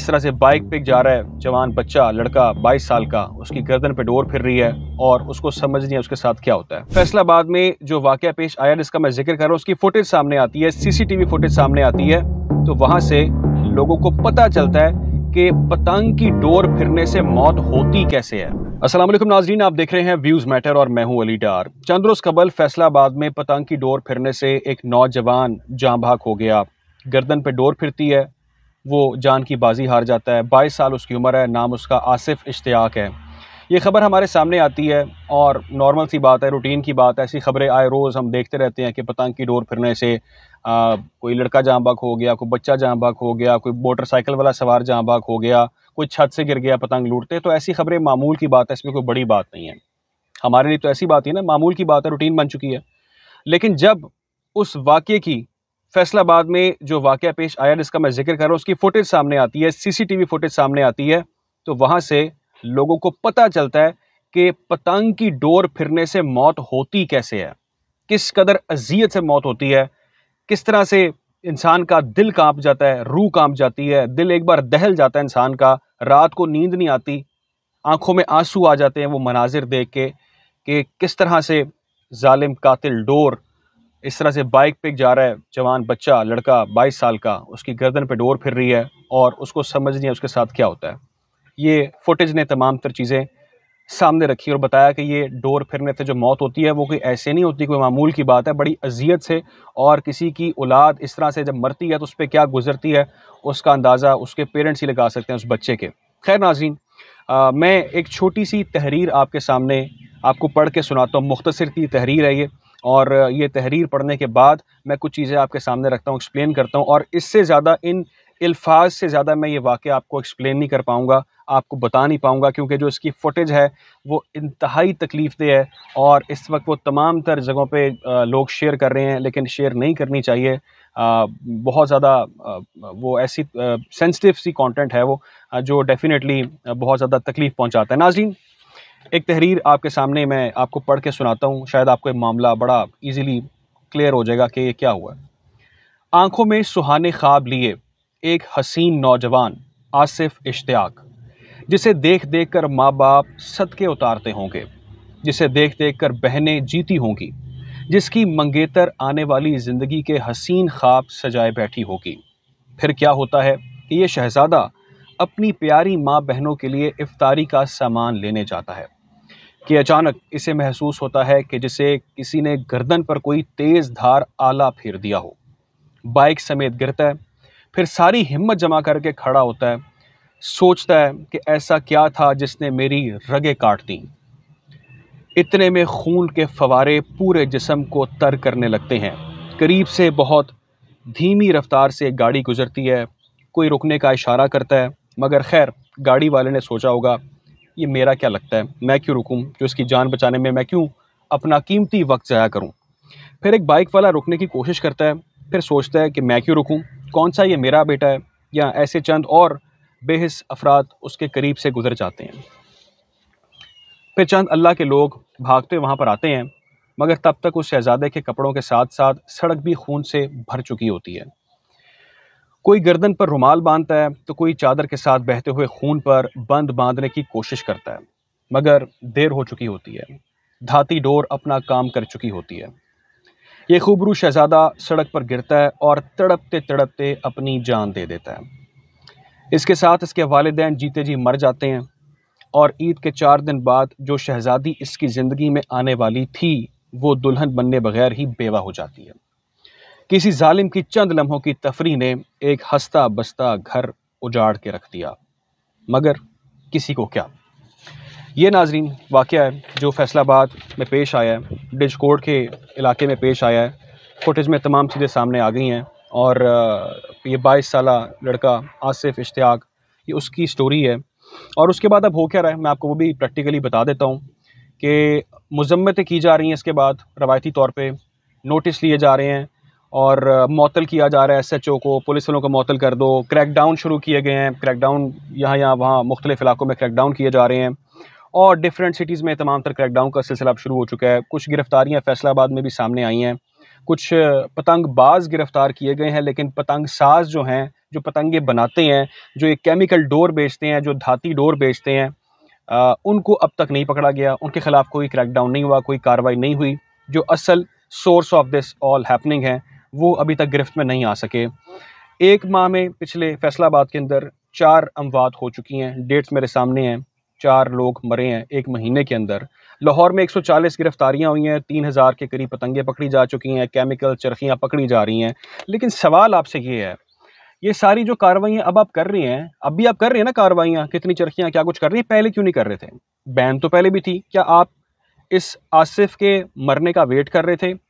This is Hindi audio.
इस तरह से बाइक पे जा रहा है जवान बच्चा लड़का 22 साल का उसकी गर्दन पे डोर फिर रही है और उसको समझ नहीं है उसके साथ क्या होता है फैसलाबाद में जो वाक़ पेश आया जिसका मैं जिक्र कर रहा हूँ उसकी फुटेज सामने आती है सीसीटीवी फुटेज सामने आती है तो वहां से लोगों को पता चलता है कि पतंग की डोर फिरने से मौत होती कैसे है असल नाजरीन आप देख रहे हैं व्यूज़ मैटर और मैं हूं अली डार चंद कबल फैसलाबाद में पतंग की डोर फिरने से एक नौजवान जाँ भाग हो गया गर्दन पे डोर फिरती है वो जान की बाजी हार जाता है बाईस साल उसकी उम्र है नाम उसका आसिफ इश्तियाक है ये खबर हमारे सामने आती है और नॉर्मल सी बात है रूटीन की बात है ऐसी खबरें आए रोज़ हम देखते रहते हैं कि पतंग की डोर फिरने से आ, कोई लड़का जहाँ बाग हो गया कोई बच्चा जहाँ बाग हो गया कोई मोटरसाइकिल वाला सवार जहाँ बाग हो गया कोई छत से गिर गया पतंग लूटते तो ऐसी खबरें मामूल की बात है इसमें कोई बड़ी बात नहीं है हमारे लिए तो ऐसी बात ही ना मामूल की बात है रूटीन बन चुकी है लेकिन जब उस वाक्य की फैसलाबाद में जो वाक़ पेश आया जिसका मैं जिक्र कर रहा हूँ उसकी फ़ुटेज सामने आती है सीसीटीवी फुटेज सामने आती है तो वहाँ से लोगों को पता चलता है कि पतंग की डोर फिरने से मौत होती कैसे है किस कदर अजियत से मौत होती है किस तरह से इंसान का दिल कांप जाता है रूह कांप जाती है दिल एक बार दहल जाता है इंसान का रात को नींद नहीं आती आंखों में आंसू आ जाते हैं वो मनाजिर देख के कि किस तरह से ालिम कातिल डोर इस तरह से बाइक पे जा रहा है जवान बच्चा लड़का बाईस साल का उसकी गर्दन पे डोर फिर रही है और उसको समझ नहीं है उसके साथ क्या होता है ये फुटेज ने तमाम तर चीज़ें सामने रखी और बताया कि ये डोर फिरने से जो मौत होती है वो कोई ऐसे नहीं होती कोई मामूल की बात है बड़ी अजियत से और किसी की औलाद इस तरह से जब मरती है तो उस पर क्या गुजरती है उसका अंदाज़ा उसके पेरेंट्स ही लगा सकते हैं उस बच्चे के खैर नाजीन मैं एक छोटी सी तहरीर आपके सामने आपको पढ़ के सुनाता हूँ मुख्तर की तहरीर है ये और ये तहरीर पढ़ने के बाद मैं कुछ चीज़ें आपके सामने रखता हूँ एक्सप्लेन करता हूँ और इससे ज़्यादा इन अल्फाज से ज़्यादा मैं ये वाक़ आपको एक्सप्लेन नहीं कर पाऊँगा आपको बता नहीं पाऊँगा क्योंकि जो इसकी फ़ुटेज है वो इंतहाई तकलीफ़ दे है और इस वक्त वो तमाम तर जगहों पर लोग शेयर कर रहे हैं लेकिन शेयर नहीं करनी चाहिए आ, बहुत ज़्यादा वो ऐसी सेंसिटिव सी कंटेंट है वो जो डेफ़िनेटली बहुत ज़्यादा तकलीफ़ पहुंचाता है नाजीन एक तहरीर आपके सामने मैं आपको पढ़ के सुनाता हूँ शायद आपको ये मामला बड़ा ईजीली क्लियर हो जाएगा कि ये क्या हुआ आंखों में सुहाने ख्वाब लिए एक हसीन नौजवान आसिफ इश्तियाक जिसे देख देख कर माँ बाप सदके उतारते होंगे जिसे देख देख कर बहनें जीती होंगी जिसकी मंगेतर आने वाली ज़िंदगी के हसीन ख्वाब सजाए बैठी होगी फिर क्या होता है कि ये शहज़ादा अपनी प्यारी माँ बहनों के लिए इफ्तारी का सामान लेने जाता है कि अचानक इसे महसूस होता है कि जिसे किसी ने गर्दन पर कोई तेज़ धार आला फेर दिया हो बाइक समेत गिरता है फिर सारी हिम्मत जमा करके खड़ा होता है सोचता है कि ऐसा क्या था जिसने मेरी रगें काट दी इतने में खून के फवारे पूरे जिसम को तर करने लगते हैं करीब से बहुत धीमी रफ्तार से गाड़ी गुजरती है कोई रुकने का इशारा करता है मगर खैर गाड़ी वाले ने सोचा होगा ये मेरा क्या लगता है मैं क्यों रुकूँ जो इसकी जान बचाने में मैं क्यों अपना कीमती वक्त ज़ाया करूँ फिर एक बाइक वाला रुकने की कोशिश करता है फिर सोचता है कि मैं क्यों रुकूँ कौन सा ये मेरा बेटा है या ऐसे चंद और बेहस अफराद उसके करीब से गुजर जाते हैं फिर चंद अल्लाह के लोग भागते वहाँ पर आते हैं मगर तब तक उस शहजादे के कपड़ों के साथ साथ सड़क भी खून से भर चुकी होती है कोई गर्दन पर रुमाल बांधता है तो कोई चादर के साथ बहते हुए खून पर बंद बांधने की कोशिश करता है मगर देर हो चुकी होती है धाती डोर अपना काम कर चुकी होती है ये खूबरू शहजादा सड़क पर गिरता है और तड़पते तड़पते अपनी जान दे देता है इसके साथ इसके वालदेन जीते जी मर जाते हैं और ईद के चार दिन बाद जो शहज़ादी इसकी ज़िंदगी में आने वाली थी वो दुल्हन बनने बगैर ही बेवा हो जाती है किसी जालिम की चंद लम्हों की तफरी ने एक हंसता बसता घर उजाड़ के रख दिया मगर किसी को क्या ये नाजरीन वाक़ है जो फैसलाबाद में पेश आया है डिज कोर्ट के इलाके में पेश आया है फुटेज में तमाम चीज़ें सामने आ गई हैं और ये बाईस साल लड़का आसिफ इश्तियाक ये उसकी स्टोरी है और उसके बाद अब हो क्या रहा है मैं आपको वो भी प्रैक्टिकली बता देता हूँ कि मजम्मतें की जा रही हैं इसके बाद रवायती तौर पर नोटिस लिए जा रहे हैं और मअतल किया जा रहा है एस एच ओ को पुलिस वालों को मअतल कर दो क्रैकडाउन शुरू किए गए हैं क्रैकडाउन यहाँ यहाँ वहाँ मुख्तलिफ इलाकों में क्रैकडाउन किए जा रहे हैं और डिफरेंट सिटीज़ में तमाम तर क्रैकडाउन का सिलसिला शुरू हो चुका है कुछ गिरफ़्तारियाँ फैसलाबाद में भी सामने आई हैं कुछ पतंग बाज़ गिरफ़्तार किए गए हैं लेकिन पतंग साज जो हैं जो पतंगे बनाते हैं जो एक केमिकल डोर बेचते हैं जो धाती डोर बेचते हैं आ, उनको अब तक नहीं पकड़ा गया उनके खिलाफ कोई क्रैकडाउन नहीं हुआ कोई कार्रवाई नहीं हुई जो असल source of this all happening है वो अभी तक गिरफ्त में नहीं आ सके एक माह में पिछले फैसलाबाद के अंदर चार अमवात हो चुकी हैं डेट्स मेरे सामने हैं चार लोग मरे हैं एक महीने के अंदर लाहौर में 140 गिरफ्तारियां हुई हैं तीन हज़ार के करीब पतंगे पकड़ी जा चुकी हैं केमिकल चरखियां पकड़ी जा रही हैं लेकिन सवाल आपसे ये है ये सारी जो कार्रवाइयाँ अब आप कर रही हैं अब भी आप कर रहे हैं ना कार्रवाइयाँ कितनी चरखियाँ क्या कुछ कर रही हैं पहले क्यों नहीं कर रहे थे बैन तो पहले भी थी क्या आप इस आसिफ के मरने का वेट कर रहे थे